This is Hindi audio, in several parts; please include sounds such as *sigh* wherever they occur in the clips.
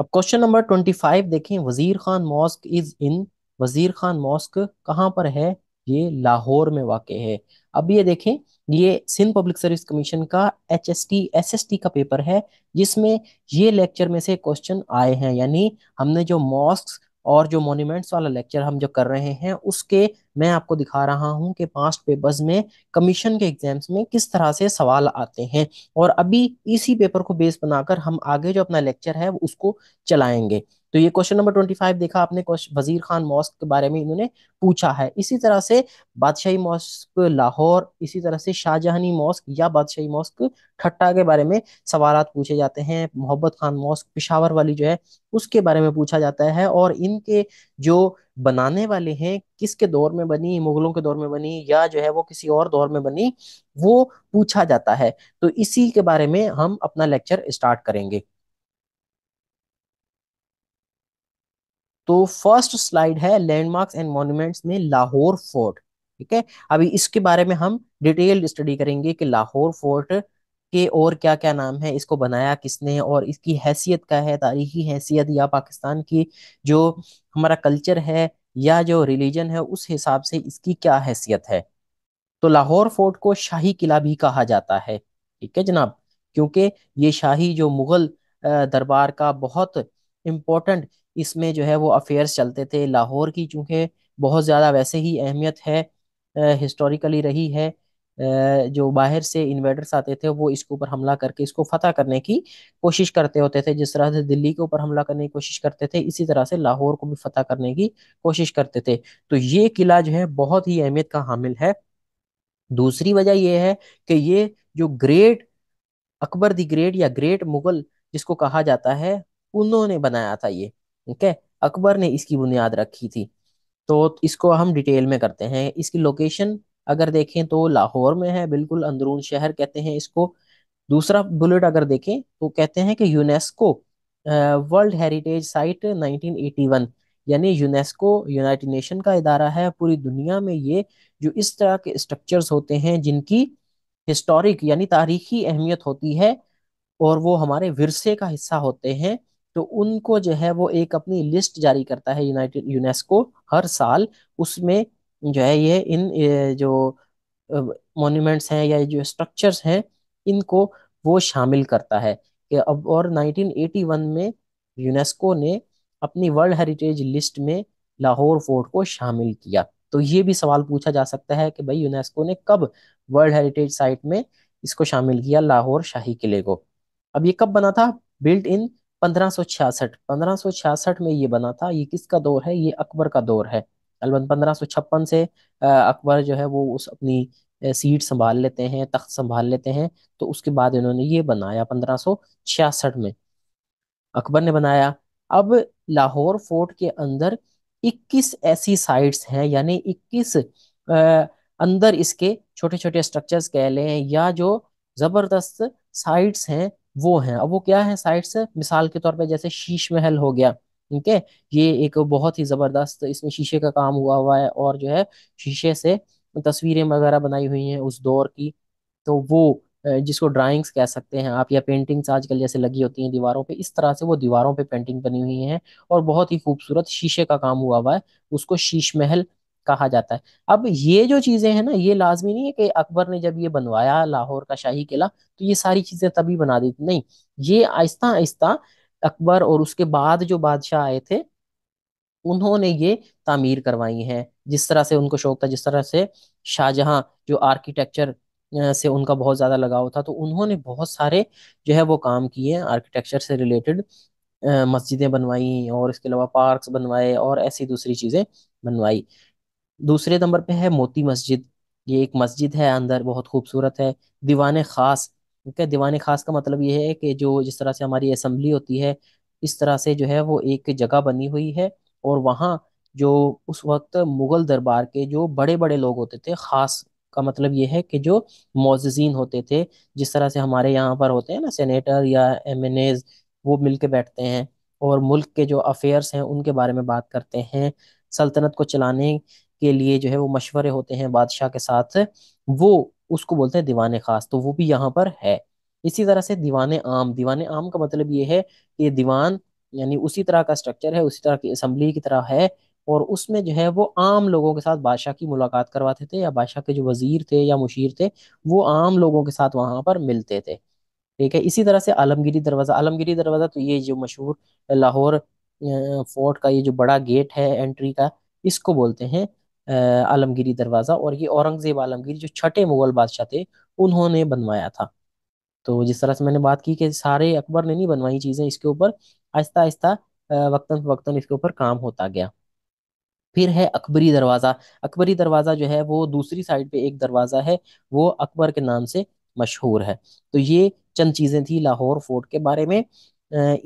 अब क्वेश्चन नंबर ट्वेंटी फाइव देखें वजीर खान मॉस्क इज इन वजीर खान मॉस्क कहाँ पर है ये लाहौर में वाक़ है अब ये देखें ये सिंध पब्लिक सर्विस कमीशन का H S T S S T का पेपर है जिसमें ये लेक्चर में से क्वेश्चन आए हैं यानी हमने जो मॉस्क और जो मोन्यूमेंट्स वाला लेक्चर हम जो कर रहे हैं उसके मैं आपको दिखा रहा हूं कि पास्ट पेपर्स में कमीशन के एग्जाम्स में किस तरह से सवाल आते हैं और अभी इसी पेपर को बेस बनाकर हम आगे जो अपना लेक्चर है उसको चलाएंगे तो ये क्वेश्चन नंबर ट्वेंटी फाइव देखा आपने वजीर खान मॉस्क के बारे में इन्होंने पूछा है इसी तरह से बादशाही मॉस्क लाहौर इसी तरह से शाहजहानी मॉस्क या बादशाही मॉस्क ठट्टा के बारे में सवाल पूछे जाते हैं मोहब्बत खान मॉस्क पिशावर वाली जो है उसके बारे में पूछा जाता है और इनके जो बनाने वाले हैं किसके दौर में बनी मुगलों के दौर में बनी या जो है वो किसी और दौर में बनी वो पूछा जाता है तो इसी के बारे में हम अपना लेक्चर स्टार्ट करेंगे तो फर्स्ट स्लाइड है लैंडमार्क्स एंड मॉन्यूमेंट्स में लाहौर फोर्ट ठीक है अभी इसके बारे में हम डिटेल स्टडी करेंगे कि लाहौर फोर्ट के और क्या क्या नाम है इसको बनाया किसने और इसकी हैसियत क्या है तारीखी हैसियत या पाकिस्तान की जो हमारा कल्चर है या जो रिलीजन है उस हिसाब से इसकी क्या हैसियत है तो लाहौर फोर्ट को शाही किला भी कहा जाता है ठीक है जनाब क्योंकि ये शाही जो मुगल दरबार का बहुत इम्पोर्टेंट इसमें जो है वो अफेयर्स चलते थे लाहौर की चूँकि बहुत ज़्यादा वैसे ही अहमियत है हिस्टोरिकली रही है जो बाहर से इन्वेडर्स आते थे वो इसके ऊपर हमला करके इसको फतह करने की कोशिश करते होते थे जिस तरह से दिल्ली के ऊपर हमला करने की कोशिश करते थे इसी तरह से लाहौर को भी फतह करने की कोशिश करते थे तो ये किला जो है बहुत ही अहमियत का हामिल है दूसरी वजह यह है कि ये जो ग्रेट अकबर दी ग्रेट या ग्रेट मुगल जिसको कहा जाता है उन्होंने बनाया था ये ठीक है अकबर ने इसकी बुनियाद रखी थी तो इसको हम डिटेल में करते हैं इसकी लोकेशन अगर देखें तो लाहौर में है बिल्कुल अंदरून शहर कहते हैं इसको दूसरा बुलेट अगर देखें तो कहते हैं कि यूनेस्को वर्ल्ड हेरिटेज साइट 1981 यानी यूनेस्को यूनाइटेड नेशन का इदारा है पूरी दुनिया में ये जो इस तरह के स्ट्रक्चर्स होते हैं जिनकी हिस्टोरिक यानी तारीखी अहमियत होती है और वो हमारे विरसे का हिस्सा होते हैं तो उनको जो है वो एक अपनी लिस्ट जारी करता है यूनाइटेड यूनेस्को हर साल उसमें जो है ये इन जो मोन्यूमेंट्स हैं या जो स्ट्रक्चर्स हैं इनको वो शामिल करता है कि अब और 1981 में यूनेस्को ने अपनी वर्ल्ड हेरिटेज लिस्ट में लाहौर फोर्ट को शामिल किया तो ये भी सवाल पूछा जा सकता है कि भाई यूनेस्को ने कब वर्ल्ड हेरिटेज साइट में इसको शामिल किया लाहौर शाही किले को अब ये कब बना था बिल्ट इन 1566 में ये बना था ये किसका दौर है ये अकबर का दौर है अलबन पंद्रह से अकबर जो है वो उस अपनी सीट संभाल लेते हैं तख्त संभाल लेते हैं तो उसके बाद इन्होंने ये बनाया 1566 में अकबर ने बनाया अब लाहौर फोर्ट के अंदर 21 ऐसी साइट्स हैं यानी 21 अंदर इसके छोटे छोटे स्ट्रक्चर्स कह लें या जो ज़बरदस्त साइट्स हैं वो हैं अब वो क्या है साइट्स मिसाल के तौर पे जैसे शीश महल हो गया ठीक है ये एक बहुत ही जबरदस्त इसमें शीशे का काम हुआ हुआ है और जो है शीशे से तस्वीरें वगैरह बनाई हुई हैं उस दौर की तो वो जिसको ड्राइंग्स कह सकते हैं आप या पेंटिंग्स आजकल जैसे लगी होती हैं दीवारों पे इस तरह से वो दीवारों पे पेंटिंग बनी हुई है और बहुत ही खूबसूरत शीशे का काम हुआ हुआ है उसको शीश महल कहा जाता है अब ये जो चीज़ें हैं ना ये लाजमी नहीं है कि अकबर ने जब ये बनवाया लाहौर का शाही किला तो ये सारी चीज़ें तभी बना दी थी नहीं ये आहिस्ता आहिस्ता अकबर और उसके बाद जो बादशाह आए थे उन्होंने ये तामीर करवाई हैं जिस तरह से उनको शौक था जिस तरह से शाहजहां जो आर्किटेक्चर से उनका बहुत ज़्यादा लगाव था तो उन्होंने बहुत सारे जो है वो काम किए हैं आर्किटेक्चर से रिलेटेड मस्जिदें बनवाई और इसके अलावा पार्क्स बनवाए और ऐसी दूसरी चीज़ें बनवाई दूसरे नंबर पे है मोती मस्जिद ये एक मस्जिद है अंदर बहुत खूबसूरत है दीवान खास ठीक है दीवान खास का मतलब ये है कि जो जिस तरह से हमारी असम्बली होती है इस तरह से जो है वो एक जगह बनी हुई है और वहाँ जो उस वक्त मुगल दरबार के जो बड़े बड़े लोग होते थे खास का मतलब ये है कि जो मोजीन होते थे जिस तरह से हमारे यहाँ पर होते हैं ना सेनेटर या एम वो मिल बैठते हैं और मुल्क के जो अफेयर्स हैं उनके बारे में बात करते हैं सल्तनत को चलाने के लिए जो है वो मशवरे होते हैं बादशाह के साथ वो उसको बोलते हैं दीवान खास तो वो भी यहाँ पर है इसी तरह से दीवान आम दीवान आम का मतलब ये है कि दीवान यानी उसी तरह का स्ट्रक्चर है उसी तरह की असम्बली की तरह है और उसमें जो है वो आम लोगों के साथ बादशाह की मुलाकात करवाते थे या बादशाह के जो वजीर थे या मुशीर थे वो आम लोगों के साथ वहां पर मिलते थे ठीक है इसी तरह से आलमगिरी दरवाज़ा आलमगिरी दरवाज़ा तो ये जो मशहूर लाहौर फोर्ट का ये जो बड़ा गेट है एंट्री का इसको बोलते हैं आलमगीरी दरवाज़ा और ये औरंगज़ेब आलमगीर जो छठे मुग़ल बादशाह थे उन्होंने बनवाया था तो जिस तरह से मैंने बात की कि सारे अकबर ने नहीं बनवाई चीज़ें इसके ऊपर आहिस्ता आहिस्ता वक्ता वक्ता इसके ऊपर काम होता गया फिर है अकबरी दरवाज़ा अकबरी दरवाज़ा जो है वो दूसरी साइड पे एक दरवाज़ा है वो अकबर के नाम से मशहूर है तो ये चंद चीज़ें थी लाहौर फोर्ट के बारे में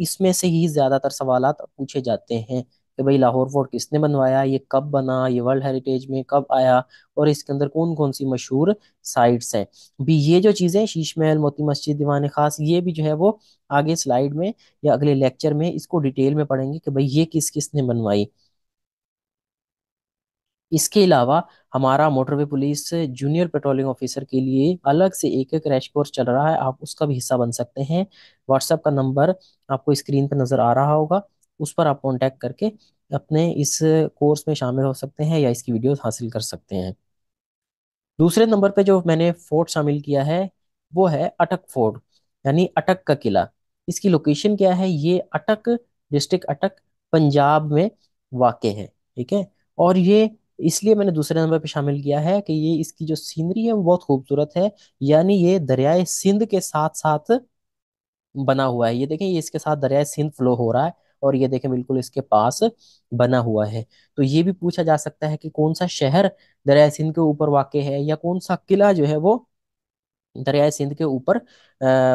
इसमें से ही ज़्यादातर सवाल पूछे जाते हैं कि भाई लाहौर फोर्ट किसने बनवाया ये कब बना ये वर्ल्ड हेरिटेज में कब आया और इसके अंदर कौन कौन सी मशहूर साइट्स हैं भी ये जो चीज़ें शीश महल मोती मस्जिद दीवान खास ये भी जो है वो आगे स्लाइड में या अगले लेक्चर में इसको डिटेल में पढ़ेंगे कि भाई ये किस किसने बनवाई इसके अलावा हमारा motorway police junior patrolling officer के लिए अलग से एक क्रैश कोर्स चल रहा है आप उसका भी हिस्सा बन सकते हैं व्हाट्सएप का नंबर आपको स्क्रीन पर नज़र आ रहा होगा उस पर आप कॉन्टैक्ट करके अपने इस कोर्स में शामिल हो सकते हैं या इसकी वीडियोस हासिल कर सकते हैं दूसरे नंबर पे जो मैंने फोर्ट शामिल किया है वो है अटक फोर्ट यानी अटक का किला इसकी लोकेशन क्या है ये अटक डिस्ट्रिक्ट अटक पंजाब में वाक़ है ठीक है और ये इसलिए मैंने दूसरे नंबर पे शामिल किया है कि ये इसकी जो सीनरी है वो बहुत खूबसूरत है यानी ये दरियाए सिंध के साथ साथ बना हुआ है ये देखें ये इसके साथ दरियाए सिंध फ्लो हो रहा है और ये देखें बिल्कुल इसके पास बना हुआ है तो ये भी पूछा जा सकता है कि कौन सा शहर दरिया सिंध के ऊपर वाक़ है या कौन सा किला जो है वो दरिया सिंध के ऊपर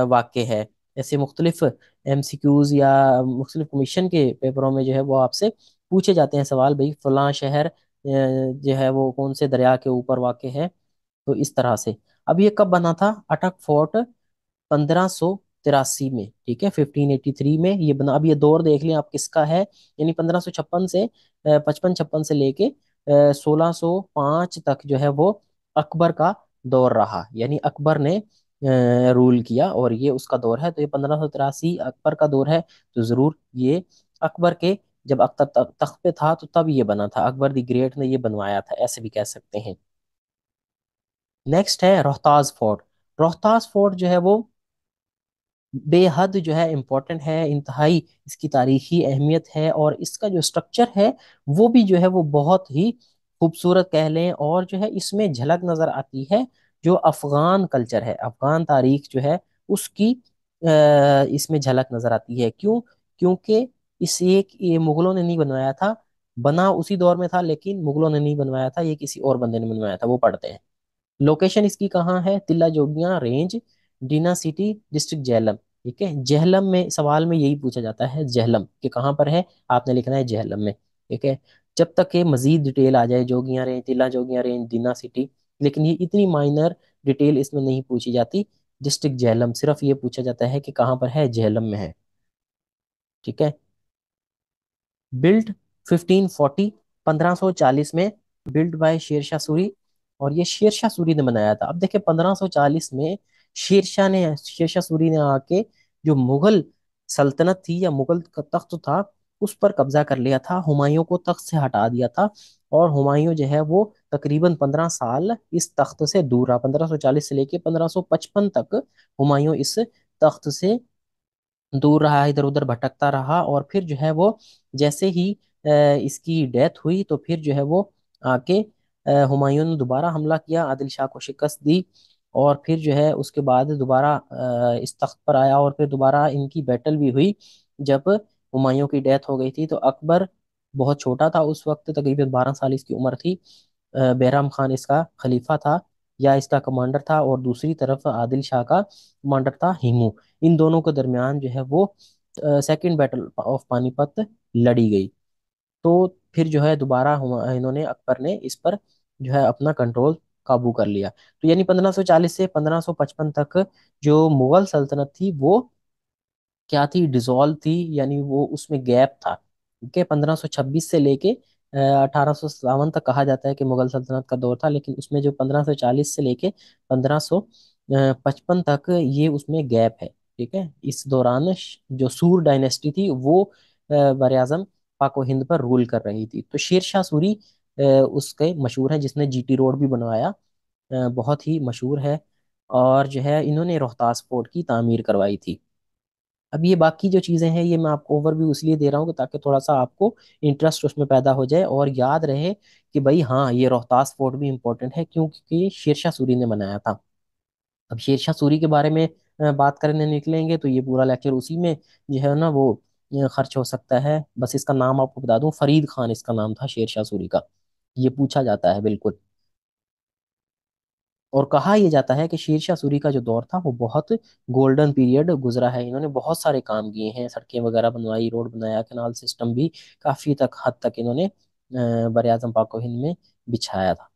वाक़ है ऐसे मुख्तलिफ एम सी क्यूज़ या मुख्तलिफ कमीशन के पेपरों में जो है वो आपसे पूछे जाते हैं सवाल भाई फलां शहर जो है वो कौन से दरिया के ऊपर वाक़ है तो इस तरह से अब ये कब बना था अटक फोर्ट पंद्रह सौ तिरासी में ठीक है 1583 में ये बना अब ये दौर देख लें आप किसका है यानी पंद्रह से पचपन छप्पन से लेके सोलह तक जो है वो अकबर का दौर रहा यानी अकबर ने रूल किया और ये उसका दौर है तो ये पंद्रह तिरासी अकबर का दौर है तो ज़रूर ये अकबर के जब अख्तर तख्त पे था तो तब ये बना था अकबर द ग्रेट ने ये बनवाया था ऐसे भी कह सकते हैं नेक्स्ट है रोहताज फोर्ट रोहताज फोर्ट जो है वो बेहद जो है इम्पोर्टेंट है इंतहाई इसकी तारीखी अहमियत है और इसका जो स्ट्रक्चर है वो भी जो है वो बहुत ही खूबसूरत कह लें और जो है इसमें झलक नज़र आती है जो अफ़गान कल्चर है अफ़गान तारीख जो है उसकी इसमें झलक नज़र आती है क्यों क्योंकि इस एक ये मुग़लों ने नहीं बनवाया था बना उसी दौर में था लेकिन मुग़लों ने नहीं बनवाया था ये किसी और बंदे ने बनवाया था वो पढ़ते हैं लोकेशन इसकी कहाँ है Tilla Jogian range Dina city district Jhelum ठीक है जहलम में सवाल में यही पूछा जाता है जहलम कि कहाँ पर है आपने लिखना है जहलम में ठीक है जब तक ये मजीद डिटेल आ जाए Jogian range Tilla Jogian range Dina city लेकिन ये इतनी माइनर डिटेल इसमें नहीं पूछी जाती डिस्ट्रिक्ट जहलम सिर्फ ये पूछा जाता है कि कहाँ पर है जहलम में है ठीक है बिल्ट 1540 1540 में बिल्ट बाय शेर शाह सूरी और ये शेर शाह सूरी ने बनाया था अब देखिए 1540 में शेरशाह ने शेरशाह सूरी ने आके जो मुगल सल्तनत थी या मुगल का तख्त था उस पर कब्जा कर लिया था हुमायूं को तख्त से हटा दिया था और हुमायूं जो है वो तकरीबन पंद्रह साल इस तख्त से दूर रहा पंद्रह चालीस से लेके पंद्रह पचपन तक हुमायूं इस तख्त से दूर रहा इधर उधर भटकता रहा और फिर जो है वो जैसे ही इसकी डेथ हुई तो फिर जो है वो आके हुमायूं ने दोबारा हमला किया आदिल शाह को शिकस्त दी और फिर जो है उसके बाद दोबारा इस तख्त पर आया और फिर दोबारा इनकी बैटल भी हुई जब हुमायूं की डेथ हो गई थी तो अकबर बहुत छोटा था उस वक्त तकरीबन बारह साल इसकी उम्र थी बहराम खान इसका खलीफा था या इसका कमांडर था और दूसरी तरफ आदिल शाह का कमांडर था हिमू इन दोनों के दरमियान जो है वो सेकेंड बैटल ऑफ पानीपत लड़ी गई तो फिर जो है दोबारा इन्होंने अकबर ने इस पर जो है अपना कंट्रोल काबू कर लिया तो यानी 1540 से 1555 तक जो मुगल सल्तनत थी वो क्या थी डिजोल्व थी यानी वो उसमें गैप था ठीक है 1526 से लेके अठारह तक कहा जाता है कि मुगल सल्तनत का दौर था लेकिन उसमें जो 1540 से लेके 1555 तक ये उसमें गैप है ठीक है इस दौरान जो सूर डायनेस्टी थी वो बर पाको हिंद पर रूल कर रही थी तो शेर शाह सूरी उसके मशहूर है जिसने जीटी रोड भी बनवाया बहुत ही मशहूर है और जो है इन्होंने रोहतास फोर्ट की तामीर करवाई थी अब ये बाकी जो चीज़ें हैं ये मैं आपको ओवरव्यू इसलिए दे रहा हूँ ताकि थोड़ा सा आपको इंटरेस्ट उसमें पैदा हो जाए और याद रहे कि भाई हाँ ये रोहतास फोर्ट भी इम्पोर्टेंट है क्योंकि शेरशाह सूरी ने बनाया था अब शेरशाह सूरी के बारे में बात करने निकलेंगे तो ये पूरा लेक्चर उसी में जो है ना वो खर्च हो सकता है बस इसका नाम आपको बता दूँ फरीद खान इसका नाम था शाह सूरी का ये पूछा जाता है बिल्कुल और कहा यह जाता है कि शेरशाह का जो दौर था वो बहुत गोल्डन पीरियड गुजरा है इन्होंने बहुत सारे काम किए हैं सड़कें वगैरह बनवाई रोड बनाया कैनाल सिस्टम भी काफ़ी तक हद तक इन्होंने बर आजम पाको हिंद में बिछाया था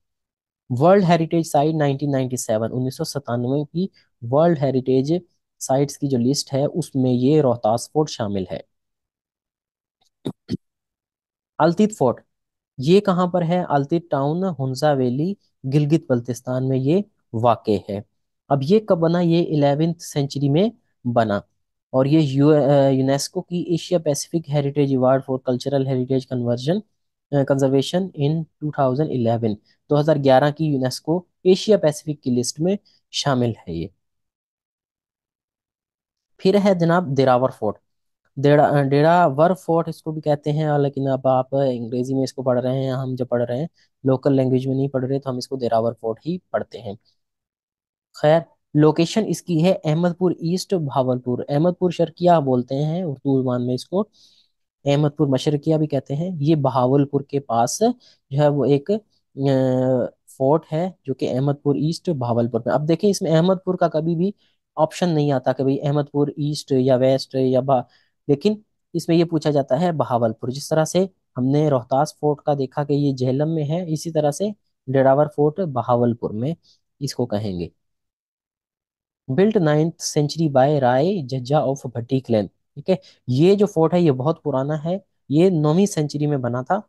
वर्ल्ड हेरिटेज साइट 1997 1997 की वर्ल्ड हेरिटेज साइट्स की जो लिस्ट है उसमें ये रोहतास फोर्ट शामिल है अलतीत फोर्ट ये कहाँ पर है आलती टाउन हुंजा वैली गिलगित बल्तिस्तान में ये वाक़ है अब ये कब बना ये इलेवेंथ सेंचुरी में बना और ये यूनेस्को की Asia Pacific heritage award for cultural heritage conversion conservation in 2011 2011 की यूनेस्को एशिया पैसिफिक की लिस्ट में शामिल है ये फिर है जनाब दिरावर फोर्ट डेढ़ा डेढ़ा वर फोर्ट इसको भी कहते हैं और लेकिन अब आप अंग्रेजी में इसको पढ़ रहे हैं हम जब पढ़ रहे हैं लोकल लैंग्वेज में नहीं पढ़ रहे तो हम इसको देरावर फोर्ट ही पढ़ते हैं खैर लोकेशन इसकी है अहमदपुर ईस्ट भावलपुर अहमदपुर शर्किया बोलते हैं उर्दू जबान में इसको अहमदपुर मशरकिया भी कहते हैं ये बहावलपुर के पास जो है वो एक फोर्ट है जो कि अहमदपुर ईस्ट भावलपुर में अब देखें इसमें अहमदपुर का कभी भी ऑप्शन नहीं आता कि भाई अहमदपुर ईस्ट या वेस्ट या लेकिन इसमें ये पूछा जाता है बहावलपुर जिस तरह से हमने रोहतास फोर्ट का देखा कि ये झेलम में है इसी तरह से डेरावर फोर्ट बहावलपुर में इसको कहेंगे built ninth century by Rai Jajja of Bhatti clan ठीक है ये जो फोर्ट है ये बहुत पुराना है ये नौवीं सेंचुरी में बना था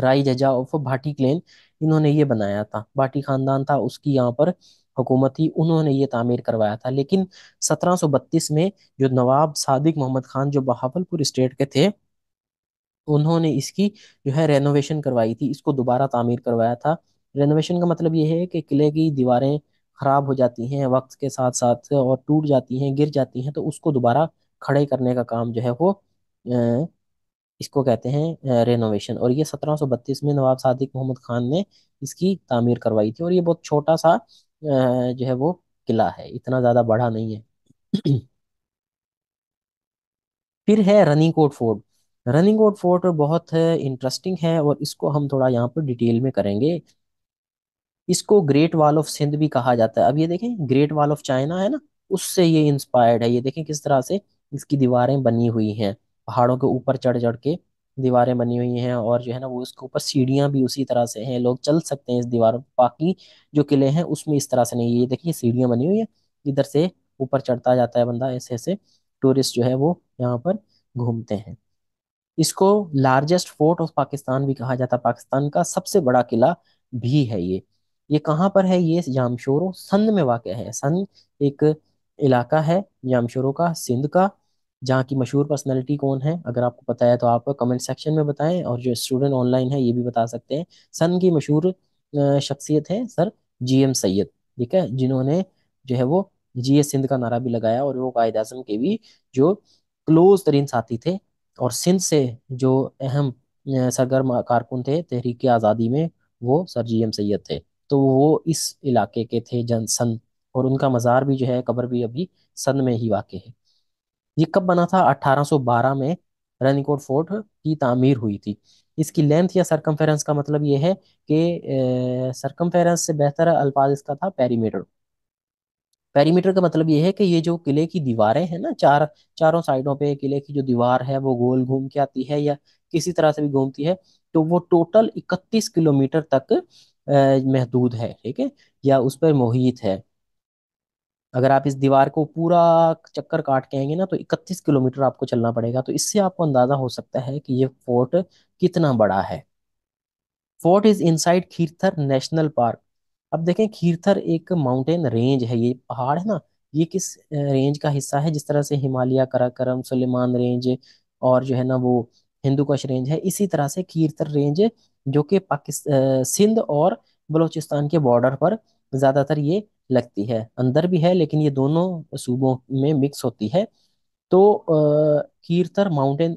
राय जजा ऑफ भाटी क्लेन इन्होंने ये बनाया था भाटी खानदान था उसकी यहाँ पर हुकूमत थी उन्होंने ये तामीर करवाया था लेकिन 1732 में जो नवाब सादिक मोहम्मद खान जो बहावलपुर स्टेट के थे उन्होंने इसकी जो है रेनोवेशन करवाई थी इसको दोबारा तामीर करवाया था रेनोवेशन का मतलब ये है कि किले की दीवारें ख़राब हो जाती हैं वक्त के साथ साथ और टूट जाती हैं गिर जाती हैं तो उसको दोबारा खड़े करने का काम जो है वो इसको कहते हैं रेनोवेशन और ये 1732 में नवाब सादिक मोहम्मद खान ने इसकी तामीर करवाई थी और ये बहुत छोटा सा जो है वो किला है इतना ज़्यादा बड़ा नहीं है *clears throat* फिर है Ranikot fort Ranikot fort बहुत इंटरेस्टिंग है और इसको हम थोड़ा यहाँ पर डिटेल में करेंगे इसको ग्रेट वॉल ऑफ सिंध भी कहा जाता है अब ये देखें ग्रेट वॉल ऑफ चाइना है ना उससे ये इंस्पायर्ड है ये देखें किस तरह से इसकी दीवारें बनी हुई हैं पहाड़ों के ऊपर चढ़ चढ़ के दीवारें बनी हुई हैं और जो है ना वो उसके ऊपर सीढ़ियां भी उसी तरह से हैं लोग चल सकते हैं इस दीवार पर बाकी जो किले हैं उसमें इस तरह से नहीं है ये देखिए सीढ़ियां बनी हुई है इधर से ऊपर चढ़ता जाता है बंदा ऐसे ऐसे टूरिस्ट जो है वो यहाँ पर घूमते हैं इसको लार्जेस्ट फोर्ट ऑफ पाकिस्तान भी कहा जाता है पाकिस्तान का सबसे बड़ा किला भी है ये ये कहाँ पर है ये जामशोरो संध में वाक़ है संध एक इलाका है जामशोरों का सिंध का जहाँ की मशहूर पर्सनैलिटी कौन है अगर आपको पता है तो आप कमेंट सेक्शन में बताएं और जो स्टूडेंट ऑनलाइन है ये भी बता सकते हैं सन की मशहूर शख्सियत है सर जी एम सैयद ठीक है जिन्होंने जो है वो जी एस सिंध का नारा भी लगाया और वो कायद अजम के भी जो क्लोज तरीन साथी थे और सिंध से जो अहम सरगर्म कारकुन थे तहरीक आज़ादी में वो सर जी एम सैयद थे तो वो इस इलाके के थे जन सन और उनका मज़ार भी जो है कबर भी अभी सन में ही वाक़ है ये कब बना था 1812 में रनिकोट फोर्ट की तामीर हुई थी इसकी लेंथ या सरकमफेरेंस का मतलब ये है कि सरकमफेरेंस से बेहतर अल्फाज इसका था पेरीमीटर पेरीमीटर का मतलब ये है कि ये जो किले की दीवारें हैं ना चार चारों साइडों पे किले की जो दीवार है वो गोल घूम के आती है या किसी तरह से भी घूमती है तो वो टोटल 31 किलोमीटर तक महदूद है ठीक है या उस पर मोहित है अगर आप इस दीवार को पूरा चक्कर काट के आएंगे ना तो 31 किलोमीटर आपको चलना पड़ेगा तो इससे आपको अंदाजा हो सकता है कि ये फोर्ट कितना बड़ा है fort is inside Khirthar national park अब देखें खीरथर एक माउंटेन रेंज है ये पहाड़ है ना ये किस रेंज का हिस्सा है जिस तरह से हिमालय कराकरम सुलेमान रेंज और जो है ना वो हिंदूकश रेंज है इसी तरह से खीरथर रेंज जो कि पाकिस्तान सिंध और बलूचिस्तान के बॉर्डर पर ज़्यादातर ये लगती है अंदर भी है लेकिन ये दोनों सूबों में मिक्स होती है तो Kirthar mountain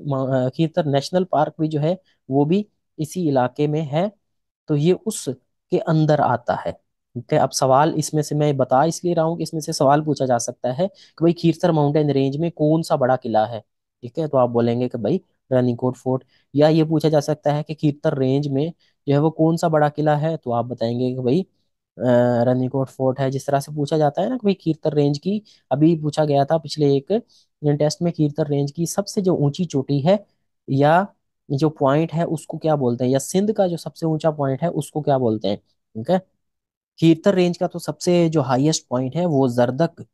Kirthar national park भी जो है वो भी इसी इलाके में है तो ये उस के अंदर आता है ठीक है अब सवाल इसमें से मैं बता इसलिए रहा हूँ कि इसमें से सवाल पूछा जा सकता है कि भाई कीर्तर माउंटेन रेंज में कौन सा बड़ा किला है ठीक है तो आप बोलेंगे कि भाई रानीकोट फोर्ट या ये पूछा जा सकता है कि कीर्तर रेंज में जो है वो कौन सा बड़ा किला है तो आप बताएंगे कि भाई रनिकोट फोर्ट है जिस तरह से पूछा जाता है ना कि कीर्तन रेंज की अभी पूछा गया था पिछले एक टेस्ट में कीर्तन रेंज की सबसे जो ऊंची चोटी है या जो पॉइंट है उसको क्या बोलते हैं या सिंध का जो सबसे ऊंचा पॉइंट है उसको क्या बोलते हैं ठीक है कीर्तन रेंज का तो सबसे जो हाईएस्ट पॉइंट है वो जरदक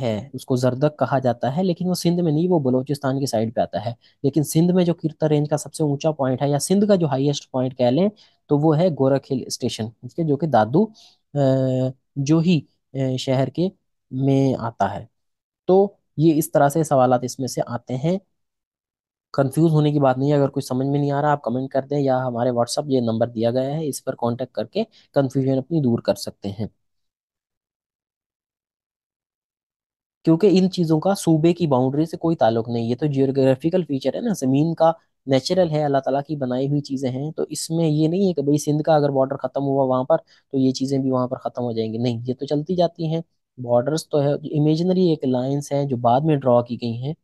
है उसको जरदक कहा जाता है लेकिन वो सिंध में नहीं वो बलोचिस्तान की साइड पे आता है लेकिन सिंध में जो किरता रेंज का सबसे ऊंचा पॉइंट है या सिंध का जो हाईएस्ट पॉइंट कह लें तो वो है गोरख हिल स्टेशन जो कि दादू जो ही शहर के में आता है तो ये इस तरह से सवाल इसमें से आते हैं कंफ्यूज होने की बात नहीं है अगर कुछ समझ में नहीं आ रहा आप कमेंट कर दें या हमारे व्हाट्सअप ये नंबर दिया गया है इस पर कांटेक्ट करके कंफ्यूजन अपनी दूर कर सकते हैं क्योंकि इन चीज़ों का सूबे की बाउंड्री से कोई ताल्लुक नहीं ये तो जियोग्राफिकल फीचर है ना ज़मीन का नेचुरल है अल्लाह ताला की बनाई हुई चीज़ें हैं तो इसमें ये नहीं है कि भाई सिंध का अगर बॉर्डर ख़त्म हुआ वहाँ पर तो ये चीज़ें भी वहाँ पर ख़त्म हो जाएंगी नहीं ये तो चलती जाती हैं बॉर्डर्स तो है इमेजनरी एक लाइन्स हैं जो बाद में ड्रॉ की गई हैं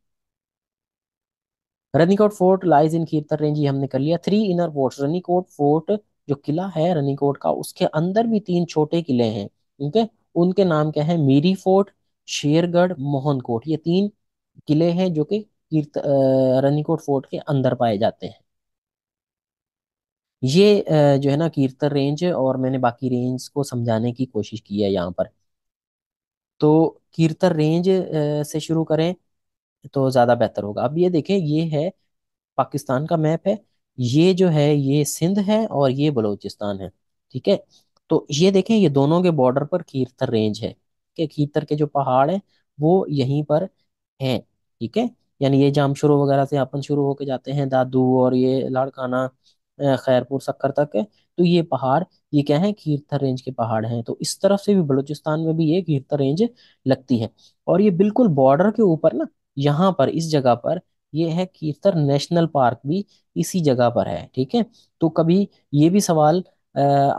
Ranikot fort lies in Khirthar range ये हमने कर लिया three inner fort Ranikot fort जो किला है रनिकोट का उसके अंदर भी तीन छोटे किले हैं ठीक है उनके नाम क्या है मीरी फोर्ट शेरगढ़ मोहनकोट ये तीन किले हैं जो कि कीर्त रनिकोट फोर्ट के अंदर पाए जाते हैं ये जो है ना कीर्तन रेंज है और मैंने बाकी रेंज को समझाने की कोशिश की है यहाँ पर तो कीर्तन रेंज से शुरू करें तो ज़्यादा बेहतर होगा अब ये देखें ये है पाकिस्तान का मैप है ये जो है ये सिंध है और ये बलूचिस्तान है ठीक है तो ये देखें ये दोनों के बॉर्डर पर कीर्तन रेंज है के खीतर के जो पहाड़ है वो यहीं पर हैं ठीक है यानी ये जामशुरू वगैरह से अपन शुरू होके जाते हैं दादू और ये लाड़काना खैरपुर सक्कर तक तो ये पहाड़ ये क्या है खीरथर रेंज के पहाड़ हैं तो इस तरफ से भी बलूचिस्तान में भी ये खीरथर रेंज लगती है और ये बिल्कुल बॉर्डर के ऊपर ना यहाँ पर इस जगह पर ये है कीर्थर नेशनल पार्क भी इसी जगह पर है ठीक है तो कभी ये भी सवाल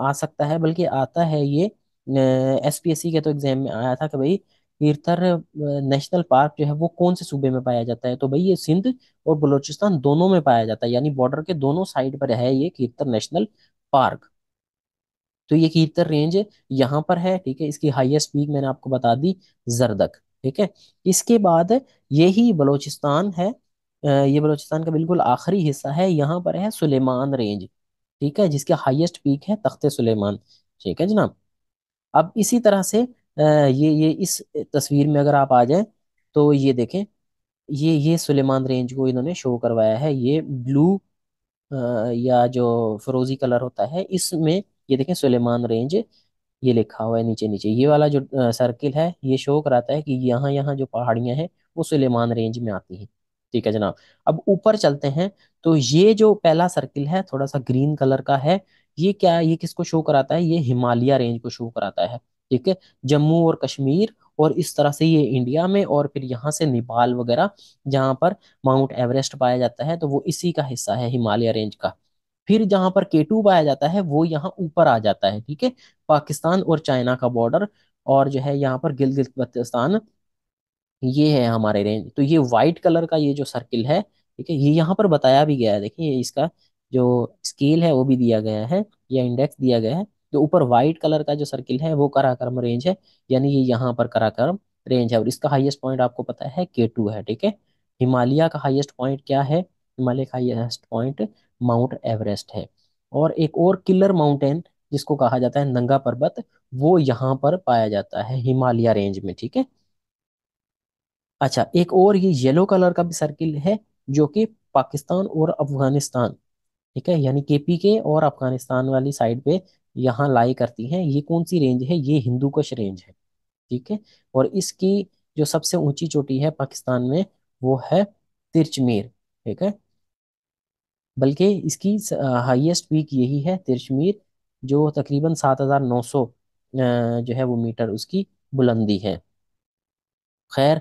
आ सकता है बल्कि आता है ये एस पी एस सी के तो एग्जाम में आया था कि भाई कीर्थर नेशनल पार्क जो है वो कौन से सूबे में पाया जाता है तो भाई ये सिंध और बलूचिस्तान दोनों में पाया जाता है यानी बॉर्डर के दोनों साइड पर है ये कीर्तन नेशनल पार्क तो ये कीर्तन रेंज यहाँ पर है ठीक है इसकी हाईएस्ट पीक मैंने आपको बता दी जरदक ठीक है इसके बाद यही बलोचिस्तान है ये बलोचिस्तान का बिल्कुल आखिरी हिस्सा है यहाँ पर है सुलेमान रेंज ठीक है जिसके हाईएस्ट पीक है तख्ते सुलेमान ठीक है जनाब अब इसी तरह से ये ये इस तस्वीर में अगर आप आ जाए तो ये देखें ये ये सुलेमान रेंज को इन्होंने शो करवाया है ये ब्लू या जो फरोजी कलर होता है इसमें ये देखें सुलेमान रेंज ये लिखा हुआ है नीचे नीचे ये वाला जो सर्किल है ये शो कराता है कि यहाँ यहाँ जो पहाड़ियाँ हैं वो सुलेमान रेंज में आती हैं ठीक है जनाब अब ऊपर चलते हैं तो ये जो पहला सर्किल है थोड़ा सा ग्रीन कलर का है ये क्या है ये किसको शो कराता है ये हिमालय रेंज को शो कराता है ठीक है जम्मू और कश्मीर और इस तरह से ये इंडिया में और फिर यहाँ से नेपाल वगैरह जहाँ पर माउंट एवरेस्ट पाया जाता है तो वो इसी का हिस्सा है हिमालय रेंज का फिर जहाँ पर केटू पाया जाता है वो यहाँ ऊपर आ जाता है ठीक है पाकिस्तान और चाइना का बॉर्डर और जो है यहाँ पर गिल गिलान ये है हमारे रेंज तो ये वाइट कलर का ये जो सर्किल है ठीक है ये यहाँ पर बताया भी गया है देखिए इसका जो स्केल है वो भी दिया गया है या इंडेक्स दिया गया है जो तो ऊपर व्हाइट कलर का जो सर्किल है वो कराक्रम रेंज है यानी ये यहाँ पर कराक्रम रेंज है और इसका हाईएस्ट पॉइंट आपको पता है के टू है ठीक है हिमालय का हाईएस्ट पॉइंट क्या है हिमालय का हाईएस्ट पॉइंट माउंट एवरेस्ट है और एक और किलर माउंटेन जिसको कहा जाता है नंगा पर्वत वो यहाँ पर पाया जाता है हिमालय रेंज में ठीक है अच्छा एक और ये येलो कलर का भी सर्किल है जो कि पाकिस्तान और अफगानिस्तान ठीक है यानी केपी के और अफगानिस्तान वाली साइड पे यहाँ लाई करती हैं ये कौन सी रेंज है ये हिंदू कश रेंज है ठीक है और इसकी जो सबसे ऊंची चोटी है पाकिस्तान में वो है तिरचमीर ठीक है बल्कि इसकी हाईएस्ट पीक यही है तिरचमीर जो तकरीबन सात हज़ार नौ सौ जो है वो मीटर उसकी बुलंदी है खैर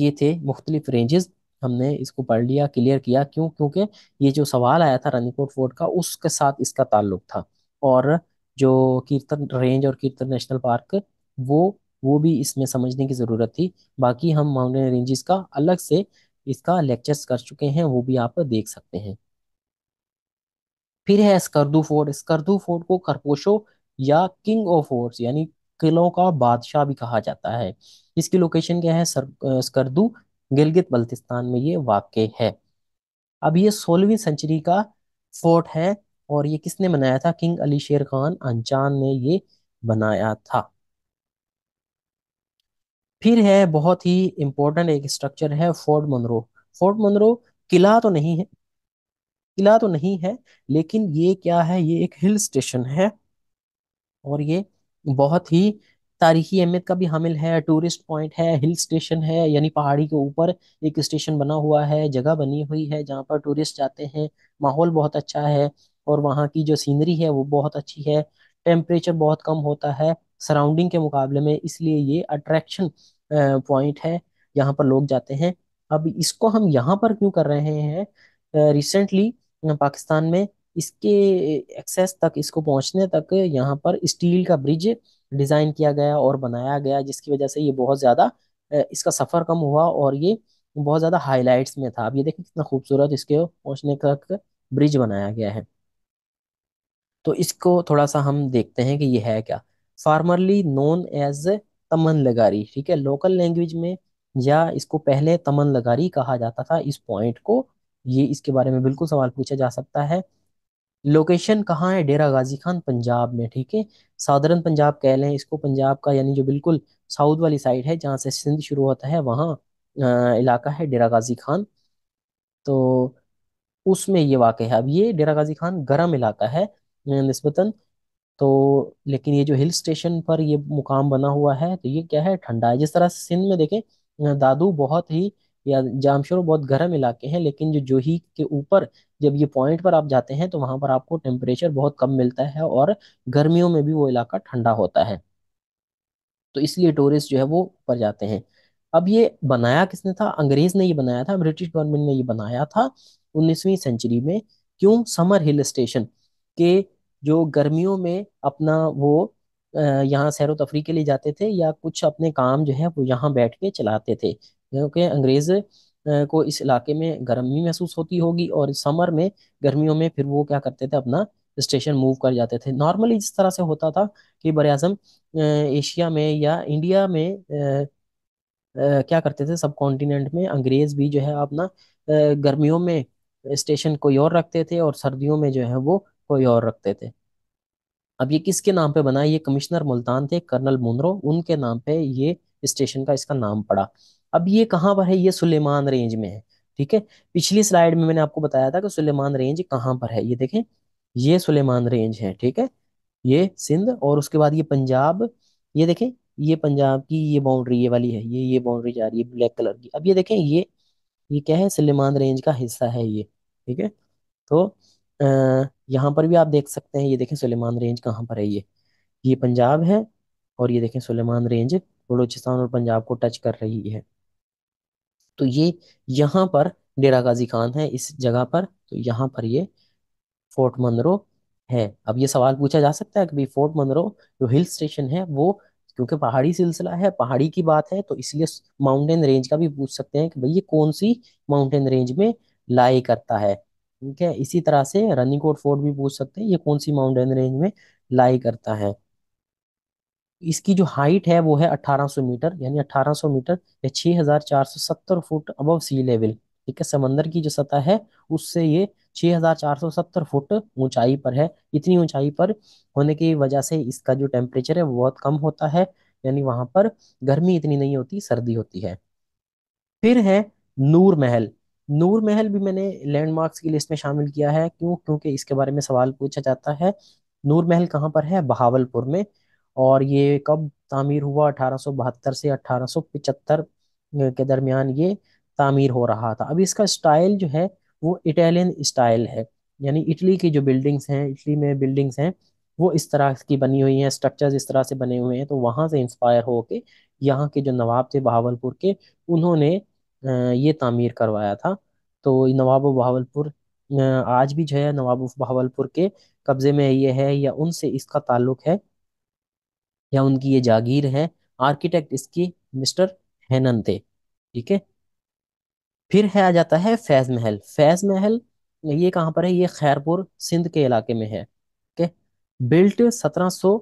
ये थे मुख्तलिफ रेंजेस हमने इसको पढ़ लिया क्लियर किया क्यों क्योंकि ये जो सवाल आया था रनिकोट फोर्ट का उसके साथ इसका ताल्लुक था और जो कीर्तन रेंज और कीर्तन नेशनल पार्क वो वो भी इसमें समझने की ज़रूरत थी बाकी हम माउंटेन रेंजेस का अलग से इसका लेक्चर्स कर चुके हैं वो भी आप देख सकते हैं फिर है स्कर्दू फोर्ट स्कर्दू फोर्ट को खरपोशो या किंग ऑफ फोर्ट्स यानी किलों का बादशाह भी कहा जाता है इसकी लोकेशन क्या है सर, स्कर्दू गिलगित बल्तिस्तान में ये वाक़ है अब ये सोलहवीं सेंचुरी का फोर्ट है और ये किसने बनाया था किंग अली शेर खान अनचान ने ये बनाया था फिर है बहुत ही इंपॉर्टेंट एक स्ट्रक्चर है फोर्ट मनरो फोर्ट मनरो किला तो नहीं है किला तो नहीं है लेकिन ये क्या है ये एक हिल स्टेशन है और ये बहुत ही तारीखी अहमियत का भी हामिल है टूरिस्ट पॉइंट है हिल स्टेशन है यानी पहाड़ी के ऊपर एक स्टेशन बना हुआ है जगह बनी हुई है जहाँ पर टूरिस्ट जाते हैं माहौल बहुत अच्छा है और वहाँ की जो सीनरी है वो बहुत अच्छी है टेम्परेचर बहुत कम होता है सराउंडिंग के मुकाबले में इसलिए ये अट्रैक्शन पॉइंट है यहाँ पर लोग जाते हैं अब इसको हम यहाँ पर क्यों कर रहे हैं रिसेंटली पाकिस्तान में इसके एक्सेस तक इसको पहुँचने तक यहाँ पर स्टील का ब्रिज डिज़ाइन किया गया और बनाया गया जिसकी वजह से ये बहुत ज़्यादा इसका सफ़र कम हुआ और ये बहुत ज़्यादा हाईलाइट्स में था अब ये देखें कितना खूबसूरत इसके पहुँचने तक ब्रिज बनाया गया है तो इसको थोड़ा सा हम देखते हैं कि ये है क्या फार्मरली नोन एज तमन लगारी ठीक है लोकल लैंग्वेज में या इसको पहले तमन लगारी कहा जाता था इस पॉइंट को ये इसके बारे में बिल्कुल सवाल पूछा जा सकता है लोकेशन कहाँ है डेरा गाजी खान पंजाब में ठीक है साधारण पंजाब कह लें इसको पंजाब का यानी जो बिल्कुल साउथ वाली साइड है जहाँ से सिंध शुरू होता है वहाँ इलाका है डेरा गाजी खान तो उसमें ये वाक़ है अब ये डेरा गाजी खान गर्म इलाका है नस्बता तो लेकिन ये जो हिल स्टेशन पर ये मुकाम बना हुआ है तो ये क्या है ठंडा है जिस तरह सिंध में देखें दादू बहुत ही या जामशोर बहुत गर्म इलाके हैं लेकिन जो जोही के ऊपर जब ये पॉइंट पर आप जाते हैं तो वहाँ पर आपको टेम्परेचर बहुत कम मिलता है और गर्मियों में भी वो इलाका ठंडा होता है तो इसलिए टूरिस्ट जो है वो ऊपर जाते हैं अब ये बनाया किसने था अंग्रेज ने ये बनाया था ब्रिटिश गवर्नमेंट ने ये बनाया था उन्नीसवीं सेंचुरी में क्यों समर हिल स्टेशन के जो गर्मियों में अपना वो यहाँ सैर तफरी के लिए जाते थे या कुछ अपने काम जो है वो यहाँ बैठ के चलाते थे क्योंकि अंग्रेज़ को इस इलाके में गर्मी महसूस होती होगी और समर में गर्मियों में फिर वो क्या करते थे अपना स्टेशन मूव कर जाते थे नॉर्मली इस तरह से होता था कि बर एशिया में या इंडिया में क्या करते थे सब कॉन्टिनेंट में अंग्रेज भी जो है अपना गर्मियों में स्टेशन कोई और रखते थे और सर्दियों में जो है वो कोई और रखते थे अब ये किसके नाम पे बना ये कमिश्नर मुल्तान थे कर्नल मुनरो उनके नाम पे ये स्टेशन का इसका नाम पड़ा अब ये कहाँ पर है ये सुलेमान रेंज में है ठीक है पिछली स्लाइड में मैंने आपको बताया था कि सुलेमान रेंज कहाँ पर है ये देखें ये सुलेमान रेंज है ठीक है ये सिंध और उसके बाद ये पंजाब ये देखें ये पंजाब की ये बाउंड्री ये वाली है ये ये बाउंड्री जा रही है ब्लैक कलर की अब ये देखें ये ये क्या है सुलेमान रेंज का हिस्सा है ये ठीक है तो अः यहाँ पर भी आप देख सकते हैं ये देखें सुलेमान रेंज कहाँ पर है ये ये पंजाब है और ये देखें सुलेमान रेंज बलोचिस्तान और पंजाब को टच कर रही है तो ये यहाँ पर डेरा गाजी खान है इस जगह पर तो यहाँ पर ये फोर्ट मंदरो है अब ये सवाल पूछा जा सकता है कि भाई फोर्ट मंदरो जो हिल स्टेशन है वो क्योंकि पहाड़ी सिलसिला है पहाड़ी की बात है तो इसलिए माउंटेन रेंज का भी पूछ सकते हैं कि भाई ये कौन सी माउंटेन रेंज में लाई करता है ठीक है इसी तरह से रनिंग कोट फोर्ट भी पूछ सकते हैं ये कौन सी माउंटेन रेंज में लाई करता है इसकी जो हाइट है वो है 1800 मीटर यानी 1800 मीटर या 6470 फुट अबव सी लेवल ठीक है समंदर की जो सतह है उससे ये 6470 फुट ऊंचाई पर है इतनी ऊंचाई पर होने की वजह से इसका जो टेम्परेचर है वो बहुत कम होता है यानी वहां पर गर्मी इतनी नहीं होती सर्दी होती है फिर है नूर महल नूर महल भी मैंने लैंडमार्क्स की लिस्ट में शामिल किया है क्यों क्योंकि इसके बारे में सवाल पूछा जाता है नूर महल कहाँ पर है बहावलपुर में और ये कब तामीर हुआ अठारह से अठारह के दरमियान ये तामीर हो रहा था अब इसका स्टाइल जो है वो इटालियन स्टाइल है यानी इटली की जो बिल्डिंग्स हैं इटली में बिल्डिंग्स हैं वो इस तरह की बनी हुई हैं स्ट्रक्चर्स इस तरह से बने हुए हैं तो वहाँ से इंस्पायर होके यहाँ के जो नवाब थे बहावलपुर के उन्होंने ये तामीर करवाया था तो नवाब बहावलपुर आज भी जो है नवाब बहावलपुर के कब्ज़े में ये है या उनसे इसका ताल्लुक है या उनकी ये जागीर है आर्किटेक्ट इसकी मिस्टर हैनन थे ठीक है फिर है आ जाता है फैज महल फैज महल ये कहाँ पर है ये खैरपुर सिंध के इलाके में है ठीक है बिल्ट सत्रह सौ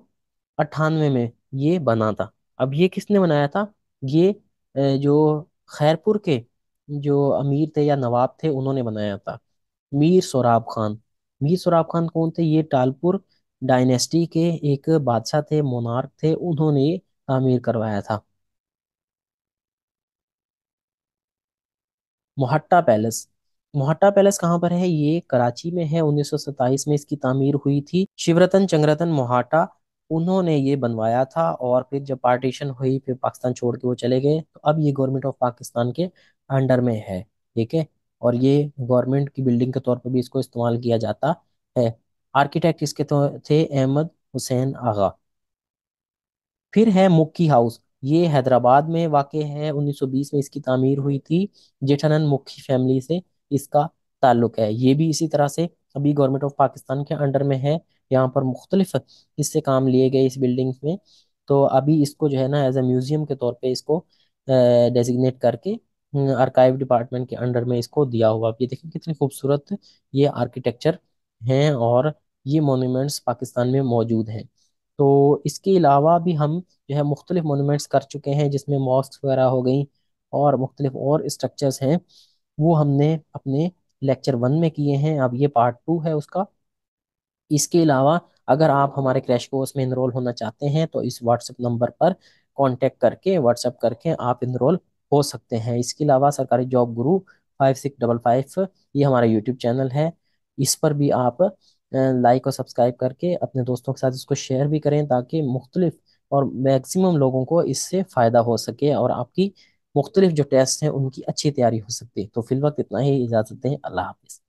अट्ठानवे में ये बना था अब ये किसने बनाया था ये जो खैरपुर के जो अमीर थे या नवाब थे उन्होंने बनाया था मीर सोराब खान मीर सोराब खान कौन थे ये टालपुर डायनेस्टी के एक बादशाह थे मोनार्क थे उन्होंने तामीर करवाया था मोहट्टा पैलेस मोहट्टा पैलेस कहाँ पर है ये कराची में है 1927 में इसकी तामीर हुई थी शिवरतन चंगरतन मोहाटा उन्होंने ये बनवाया था और फिर जब पार्टीशन हुई फिर पाकिस्तान छोड़ के वो चले गए तो अब ये गवर्नमेंट ऑफ पाकिस्तान के अंडर में है ठीक है और ये गवर्नमेंट की बिल्डिंग के तौर पर भी इसको इस्तेमाल किया जाता है आर्किटेक्ट इसके तो थे अहमद हुसैन आगा फिर है मुक्की हाउस ये हैदराबाद में वाक़ है 1920 में इसकी तामीर हुई थी जेठानंद मुखी फैमिली से इसका ताल्लुक है ये भी इसी तरह से अभी गवर्नमेंट ऑफ पाकिस्तान के अंडर में है यहाँ पर मुख्तलिफ इससे काम लिए गए इस बिल्डिंग में तो अभी इसको जो है ना एज ए म्यूज़ियम के तौर पे इसको डेजिग्नेट करके आर्काइव हम्म, डिपार्टमेंट के अंडर में इसको दिया हुआ आप ये देखिए कितने खूबसूरत ये आर्किटेक्चर हैं और ये मोनूमेंट्स पाकिस्तान में मौजूद हैं तो इसके अलावा भी हम जो है मुख्तलिफ मोनूमेंट्स कर चुके हैं जिसमें मॉस्क वगैरह हो गई और मुख्तलिफ और स्ट्रक्चर्स हैं वो हमने अपने लेक्चर वन में किए हैं अब ये पार्ट टू है उसका इसके अलावा अगर आप हमारे क्रैश कोर्स में इनरोल होना चाहते हैं तो इस व्हाट्सएप नंबर पर कांटेक्ट करके व्हाट्सएप करके आप इनरोल हो सकते हैं इसके अलावा सरकारी जॉब गुरु फाइव सिक्स डबल फाइव ये हमारा यूट्यूब चैनल है इस पर भी आप लाइक और सब्सक्राइब करके अपने दोस्तों के साथ इसको शेयर भी करें ताकि मुख्तलिफ और मैक्सिमम लोगों को इससे फ़ायदा हो सके और आपकी मुख्तलिफ जो टेस्ट हैं उनकी अच्छी तैयारी हो सकती है तो वक्त इतना ही इजाज़त दें अल्लाह हाफिज़